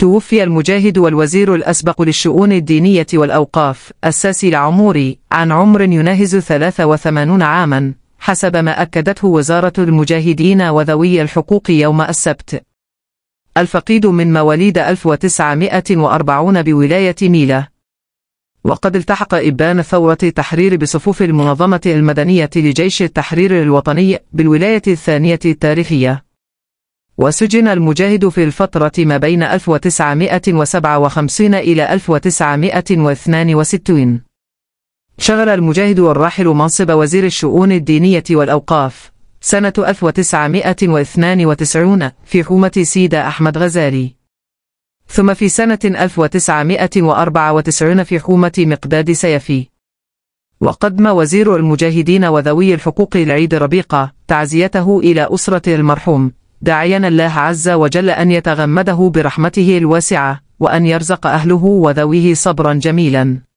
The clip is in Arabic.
توفي المجاهد والوزير الأسبق للشؤون الدينية والأوقاف الساسي العموري عن عمر يناهز 83 عاما حسب ما أكدته وزارة المجاهدين وذوي الحقوق يوم السبت الفقيد من مواليد 1940 بولاية ميلا وقد التحق إبان ثورة التحرير بصفوف المنظمة المدنية لجيش التحرير الوطني بالولاية الثانية التاريخية وسجن المجاهد في الفترة ما بين 1957 إلى 1962 شغل المجاهد والراحل منصب وزير الشؤون الدينية والأوقاف سنة 1992 في حومة سيدة أحمد غزالي ثم في سنة 1994 في حومة مقداد سيفي وقدم وزير المجاهدين وذوي الحقوق العيد ربيقة تعزيته إلى أسرة المرحوم داعيا الله عز وجل أن يتغمده برحمته الواسعة وأن يرزق أهله وذويه صبرا جميلا